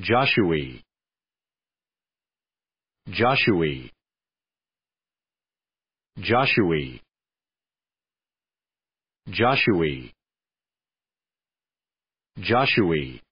Joshua Joshua Joshua Joshua Joshua